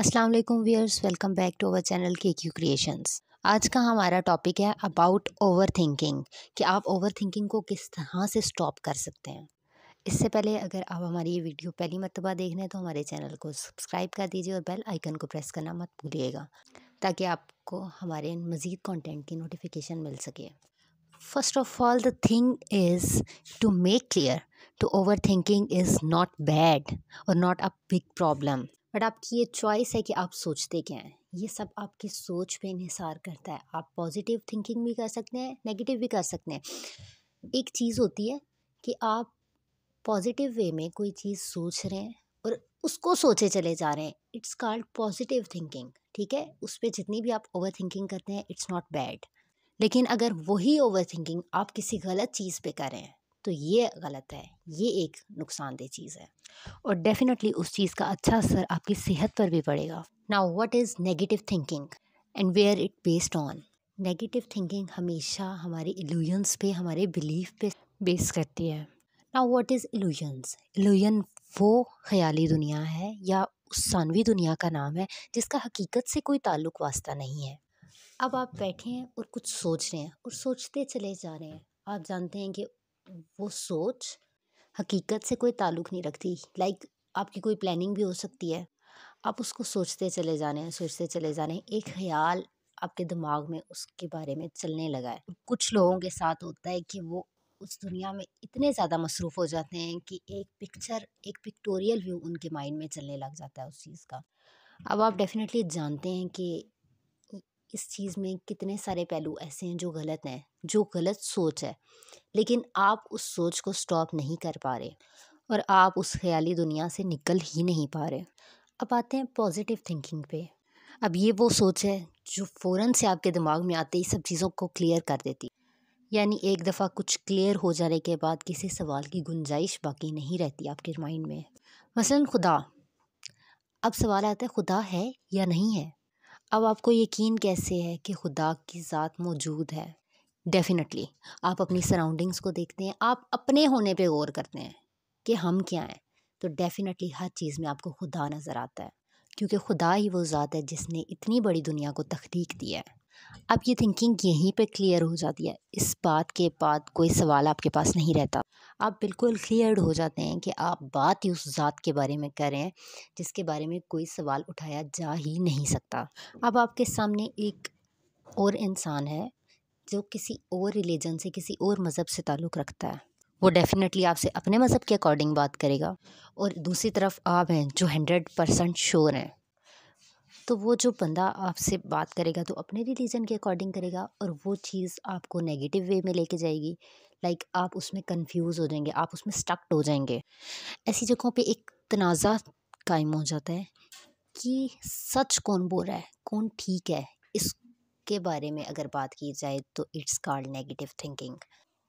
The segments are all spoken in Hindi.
Aslam viewers welcome back to our channel K Q creations आज का हमारा टॉपिक है अबाउट ओवर थिंकिंग कि आप ओवर थिंकिंग को किस तरह से स्टॉप कर सकते हैं इससे पहले अगर आप हमारी ये वीडियो पहली मरतबा देख रहे हैं तो हमारे चैनल को सब्सक्राइब कर दीजिए और बेल आइकन को प्रेस करना मत भूलिएगा ताकि आपको हमारे मज़ीद कॉन्टेंट की नोटिफिकेशन मिल सके first of all the thing is to make clear to over thinking is not bad और not a big problem but आपकी ये चॉइस है कि आप सोचते क्या हैं ये सब आपकी सोच पे इन्हिसार करता है आप पॉजिटिव थिंकिंग भी कर सकते हैं नेगेटिव भी कर सकते हैं एक चीज़ होती है कि आप पॉजिटिव वे में कोई चीज़ सोच रहे हैं और उसको सोचे चले जा रहे हैं इट्स कॉल्ड पॉजिटिव थिंकिंग ठीक है उस पर जितनी भी आप ओवर थिंकिंग करते हैं इट्स नॉट बैड लेकिन अगर वही ओवर थिंकिंग आप किसी गलत चीज़ पे करें तो ये गलत है ये एक नुकसानदेह चीज़ है और डेफिनेटली उस चीज़ का अच्छा असर आपकी सेहत पर भी पड़ेगा now what is negative thinking and where it based on negative thinking हमेशा हमारे इल्यूजन्स पे हमारे बिलीफ पे बेस करती है now what is illusions illusion वो ख्याली दुनिया है या उस सानवी दुनिया का नाम है जिसका हकीकत से कोई ताल्लुक वास्ता नहीं है अब आप बैठे हैं और कुछ सोच रहे हैं और सोचते चले जा रहे हैं आप जानते हैं कि वो सोच हकीकत से कोई ताल्लुक़ नहीं रखती लाइक आपकी कोई प्लानिंग भी हो सकती है आप उसको सोचते चले जाने सोचते चले जाने एक ख्याल आपके दिमाग में उसके बारे में चलने लगा है कुछ लोगों के साथ होता है कि वो उस दुनिया में इतने ज़्यादा मसरूफ़ हो जाते हैं कि एक पिक्चर एक पिक्टोरियल व्यू उनके माइंड में चलने लग जाता है उस चीज़ का अब आप डेफिनेटली जानते हैं कि इस चीज़ में कितने सारे पहलू ऐसे हैं जो गलत हैं जो गलत सोच है लेकिन आप उस सोच को स्टॉप नहीं कर पा रहे और आप उस ख्याली दुनिया से निकल ही नहीं पा रहे अब आते हैं पॉजिटिव थिंकिंग पे अब ये वो सोच है जो फ़ौर से आपके दिमाग में आते ही सब चीज़ों को क्लियर कर देती यानी एक दफ़ा कुछ क्लियर हो जाने के बाद किसी सवाल की गुंजाइश बाकी नहीं रहती आपके माइंड में मसलन खुदा अब सवाल आता है खुदा है या नहीं है अब आपको यकीन कैसे है कि खुदा की ज़ात मौजूद है डेफ़िनेटली आप अपनी सराउंडिंग्स को देखते हैं आप अपने होने पे गौर करते हैं कि हम क्या हैं तो डेफ़िनेटली हर चीज़ में आपको खुदा नज़र आता है क्योंकि खुदा ही वो ज़ात है जिसने इतनी बड़ी दुनिया को तख्लीक दी है अब ये थिंकिंग यहीं पे क्लियर हो जाती है इस बात के बाद कोई सवाल आपके पास नहीं रहता आप बिल्कुल क्लियर हो जाते हैं कि आप बात ही उस ज़ात के बारे में कर रहे हैं जिसके बारे में कोई सवाल उठाया जा ही नहीं सकता अब आपके सामने एक और इंसान है जो किसी और रिलीजन से किसी और मज़हब से ताल्लुक़ रखता है वो डेफ़िनेटली आपसे अपने मज़हब के अकॉर्डिंग बात करेगा और दूसरी तरफ आप हैं जो हंड्रेड परसेंट श्योर हैं तो वो जो बंदा आपसे बात करेगा तो अपने रिलीजन के अकॉर्डिंग करेगा और वो चीज़ आपको नेगेटिव वे में लेके जाएगी लाइक like आप उसमें कंफ्यूज हो जाएंगे आप उसमें स्टक्ट हो जाएंगे ऐसी जगहों पे एक तनाज़ा कायम हो जाता है कि सच कौन बोल रहा है कौन ठीक है इसके बारे में अगर बात की जाए तो it's called negative thinking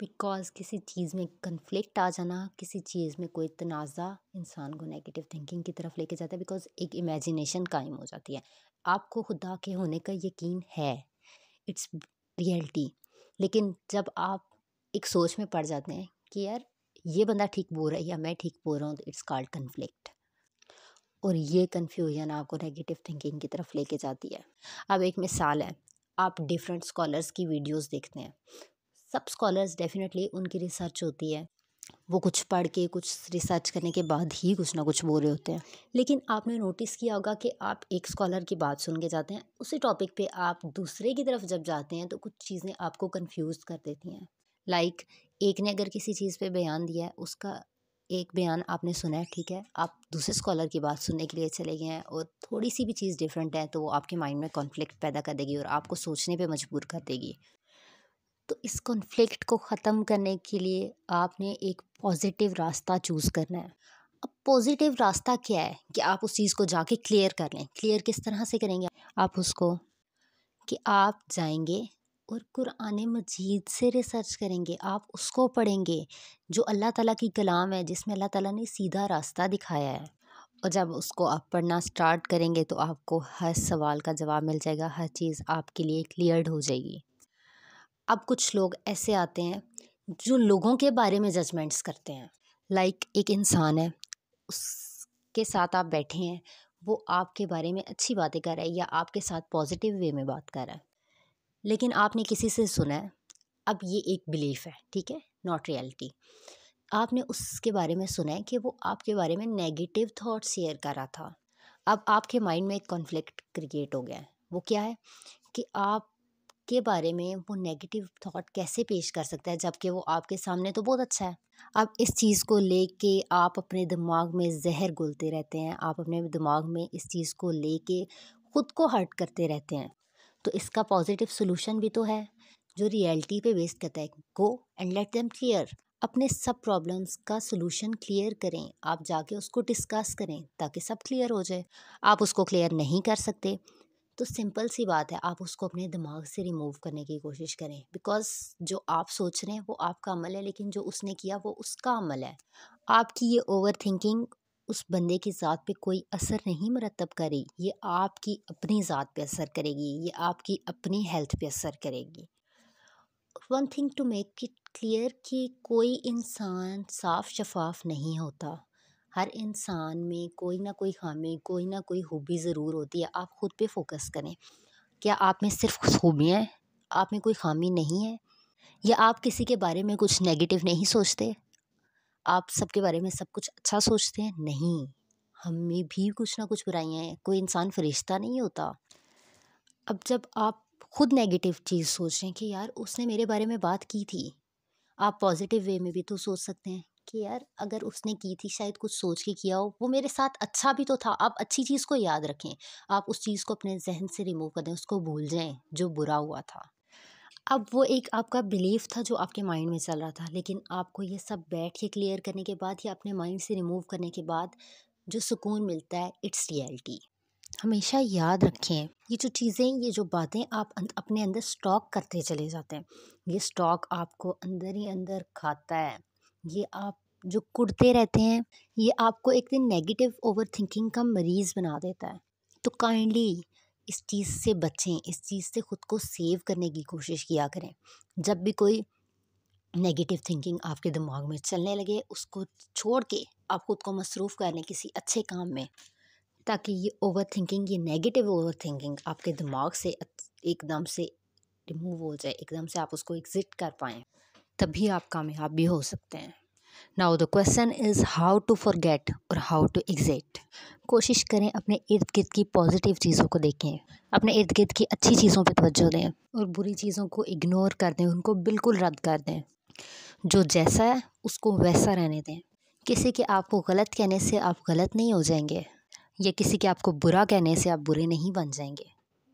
because किसी चीज़ में कन्फ्लिक्ट आ जाना किसी चीज़ में कोई तनाज़ा इंसान को नेगेटिव थिंकिंग की तरफ लेके जाता है बिकॉज़ एक इमेजिनेशन कायम हो जाती है आपको खुदा के होने का यकीन है इट्स रियलिटी लेकिन जब आप एक सोच में पड़ जाते हैं कि यार ये बंदा ठीक बोल रहा है या मैं ठीक बोल रहा हूँ तो इट्स कॉल्ड कन्फ्लिक्ट और ये कन्फ्यूजन आपको नेगेटिव थिंकिंग की तरफ लेके जाती है अब एक मिसाल है आप डिफरेंट स्कॉलर्स की वीडियोस देखते हैं सब स्कॉलर्स डेफिनेटली उनकी रिसर्च होती है वो कुछ पढ़ के कुछ रिसर्च करने के बाद ही कुछ ना कुछ बोल रहे होते हैं लेकिन आपने नोटिस किया होगा कि आप एक स्कॉलर की बात सुन के जाते हैं उसी टॉपिक पे आप दूसरे की तरफ जब जाते हैं तो कुछ चीज़ें आपको कंफ्यूज कर देती हैं लाइक like, एक ने अगर किसी चीज़ पे बयान दिया है उसका एक बयान आपने सुना है ठीक है आप दूसरे स्कॉलर की बात सुनने के लिए चले गए हैं और थोड़ी सी भी चीज़ डिफरेंट है तो वो आपके माइंड में कॉन्फ्लिक्ट पैदा कर देगी और आपको सोचने पर मजबूर कर देगी तो इस कॉन्फ्लिक्ट को ख़त्म करने के लिए आपने एक पॉजिटिव रास्ता चूज़ करना है अब पॉजिटिव रास्ता क्या है कि आप उस चीज़ को जाके क्लियर कर लें क्लियर किस तरह से करेंगे आप उसको कि आप जाएंगे और कुरान मजीद से रिसर्च करेंगे आप उसको पढ़ेंगे जो अल्लाह ताला की कलाम है जिसमें अल्लाह ताला ने सीधा रास्ता दिखाया है और जब उसको आप पढ़ना स्टार्ट करेंगे तो आपको हर सवाल का जवाब मिल जाएगा हर चीज़ आपके लिए क्लियर हो जाएगी अब कुछ लोग ऐसे आते हैं जो लोगों के बारे में जजमेंट्स करते हैं लाइक like, एक इंसान है उसके साथ आप बैठे हैं वो आपके बारे में अच्छी बातें कर रहा है या आपके साथ पॉजिटिव वे में बात कर रहा है लेकिन आपने किसी से सुना है अब ये एक बिलीफ है ठीक है नॉट रियलिटी आपने उसके बारे में सुना है कि वो आपके बारे में नेगेटिव थॉट शेयर कर रहा था अब आपके माइंड में एक कॉन्फ्लिक्ट क्रिएट हो गया है वो क्या है कि आप आपके बारे में वो नेगेटिव थॉट कैसे पेश कर सकता है जबकि वो आपके सामने तो बहुत अच्छा है अब इस चीज़ को ले के आप अपने दिमाग में जहर घोलते रहते हैं आप अपने दिमाग में इस चीज़ को ले के ख़ुद को हर्ट करते रहते हैं तो इसका पॉजिटिव सोल्यूशन भी तो है जो रियलिटी पे बेस्ड करता है go and let them clear अपने सब प्रॉब्लम्स का सोल्यूशन क्लियर करें आप जाके उसको डिस्कस करें ताकि सब क्लियर हो जाए आप उसको क्लियर नहीं कर सकते तो सिंपल सी बात है आप उसको अपने दिमाग से रिमूव करने की कोशिश करें बिकॉज जो आप सोच रहे हैं वो आपका अमल है लेकिन जो उसने किया वो उसका अमल है आपकी ये ओवर थिंकिंग उस बंदे की ज़ात पे कोई असर नहीं मरतब करी ये आपकी अपनी ज़ात पे असर करेगी ये आपकी अपनी हेल्थ पे असर करेगी one thing to make it clear कि कोई इंसान साफ शफाफ नहीं होता हर इंसान में कोई ना कोई खामी कोई ना कोई हूबी ज़रूर होती है आप ख़ुद पे फोकस करें क्या आप में सिर्फ खूबियाँ हैं आप में कोई खामी नहीं है या आप किसी के बारे में कुछ नेगेटिव नहीं सोचते आप सबके बारे में सब कुछ अच्छा सोचते हैं नहीं हम में भी कुछ ना कुछ बुराइयाँ हैं कोई इंसान फरिश्ता नहीं होता अब जब आप खुद नेगेटिव चीज़ सोच रहे हैं कि यार उसने मेरे बारे में बात की थी आप पॉजिटिव वे में भी तो सोच सकते हैं कि यार अगर उसने की थी शायद कुछ सोच के किया हो वो मेरे साथ अच्छा भी तो था आप अच्छी चीज़ को याद रखें आप उस चीज़ को अपने जहन से रिमूव कर दें उसको भूल जाएं जो बुरा हुआ था अब वो एक आपका बिलीफ था जो आपके माइंड में चल रहा था लेकिन आपको ये सब बैठ के क्लियर करने के बाद या अपने माइंड से रिमूव करने के बाद जो सुकून मिलता है इट्स रियलिटी हमेशा याद रखें ये जो चीज़ें ये जो बातें आप अं-, अपने अंदर स्टॉक करते चले जाते हैं ये स्टॉक आपको अंदर ही अंदर खाता है ये आप जो कुड़ते रहते हैं ये आपको एक दिन नेगेटिव ओवर थिंकिंग का मरीज़ बना देता है तो काइंडली इस चीज़ से बचें इस चीज़ से ख़ुद को सेव करने की कोशिश किया करें जब भी कोई नेगेटिव थिंकिंग आपके दिमाग में चलने लगे उसको छोड़ के आप खुद को मसरूफ़ कर लें किसी अच्छे काम में ताकि ये ओवर थिंकिंग ये नेगेटिव ओवर थिंकिंग आपके दिमाग से एकदम से रिमूव हो जाए एकदम से आप उसको एग्ज़िट कर पाएँ तभी आप कामयाब भी हो सकते हैं now the question is how to forget और हाउ टू एग्जिट कोशिश करें अपने इर्द गिर्द की पॉजिटिव चीज़ों को देखें अपने इर्द गिर्द की अच्छी चीज़ों पर तवज्जो दें और बुरी चीज़ों को इग्नोर कर दें उनको बिल्कुल रद्द कर दें जो जैसा है उसको वैसा रहने दें किसी के आपको गलत कहने से आप गलत नहीं हो जाएंगे या किसी के आपको बुरा कहने से आप बुरे नहीं बन जाएंगे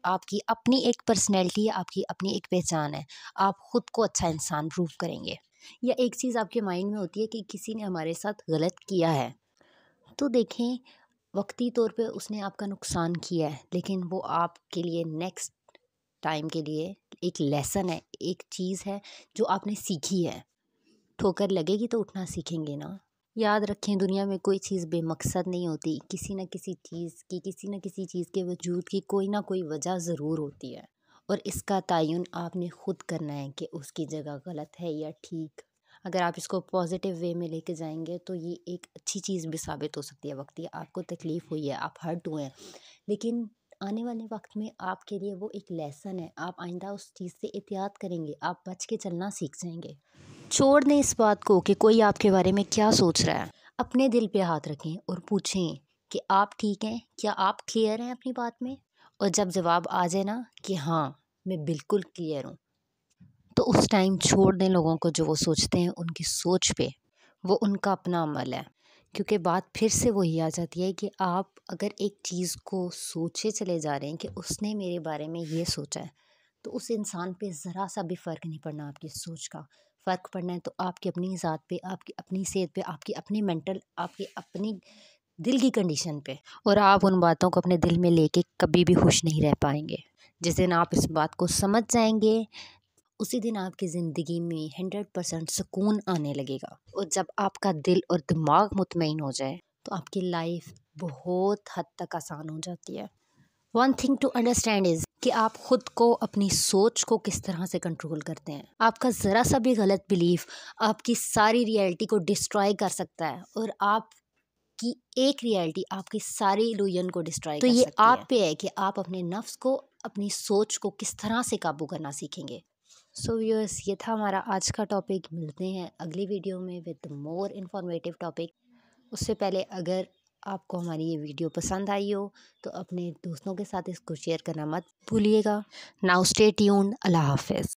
आपकी अपनी एक पर्सनैलिटी आपकी अपनी एक पहचान है आप ख़ुद को अच्छा इंसान प्रूव करेंगे या एक चीज़ आपके माइंड में होती है कि किसी ने हमारे साथ गलत किया है तो देखें वक्ती तौर पे उसने आपका नुकसान किया है लेकिन वो आपके लिए नेक्स्ट टाइम के लिए एक लेसन है एक चीज़ है जो आपने सीखी है ठोकर लगेगी तो उठना सीखेंगे ना याद रखें दुनिया में कोई चीज़ बेमकसद नहीं होती किसी न किसी चीज़ की किसी न किसी चीज़ के वजूद की कोई ना कोई वजह ज़रूर होती है और इसका तयन आपने ख़ुद करना है कि उसकी जगह गलत है या ठीक अगर आप इसको पॉजिटिव वे में लेके जाएंगे तो ये एक अच्छी चीज़ भी साबित हो सकती है वक्त ये आपको तकलीफ़ हुई है आप हर्ट हुए हैं लेकिन आने वाले वक्त में आपके लिए वो एक लेसन है आप आइंदा उस चीज़ से एहतियात करेंगे आप बच के चलना सीख जाएंगे छोड़ दें इस बात को कि कोई आपके बारे में क्या सोच रहा है अपने दिल पे हाथ रखें और पूछें कि आप ठीक हैं क्या आप क्लियर हैं अपनी बात में और जब जवाब आ जाए ना कि हाँ मैं बिल्कुल क्लियर हूँ तो उस टाइम छोड़ दें लोगों को जो वो सोचते हैं उनकी सोच पे वो उनका अपना अमल है क्योंकि बात फिर से वही आ जाती है कि आप अगर एक चीज़ को सोचे चले जा रहे हैं कि उसने मेरे बारे में ये सोचा है तो उस इंसान पे ज़रा सा भी फ़र्क नहीं पड़ना आपकी सोच का फ़र्क पड़ना है तो आपकी अपनी ज़ात पे आपकी अपनी सेहत पे आपकी अपनी मेंटल आपकी अपनी दिल की कंडीशन पे और आप उन बातों को अपने दिल में लेके कभी भी खुश नहीं रह पाएंगे जिस दिन आप इस बात को समझ जाएंगे उसी दिन आपकी ज़िंदगी में हंड्रेड परसेंट सुकून आने लगेगा और जब आपका दिल और दिमाग मुतमिन हो जाए तो आपकी लाइफ बहुत हद तक आसान हो जाती है one thing to understand is कि आप खुद को अपनी सोच को किस तरह से कंट्रोल करते हैं आपका ज़रा सा भी गलत बिलीफ आपकी सारी रियलिटी को डिस्ट्रॉय कर सकता है और आप कि एक रियलिटी आपकी सारी इलूजन को डिस्ट्रॉय तो ये आप पे है कि आप अपने नफ्स को अपनी सोच को किस तरह से काबू करना सीखेंगे सो so, व्यूअर्स ये था हमारा आज का टॉपिक मिलते हैं अगली वीडियो में विद मोर इन्फॉर्मेटिव टॉपिक उससे पहले अगर आपको हमारी ये वीडियो पसंद आई हो तो अपने दोस्तों के साथ इसको शेयर करना मत भूलिएगा नाउ स्टे ट्यून्ड अल्लाह हाफिज़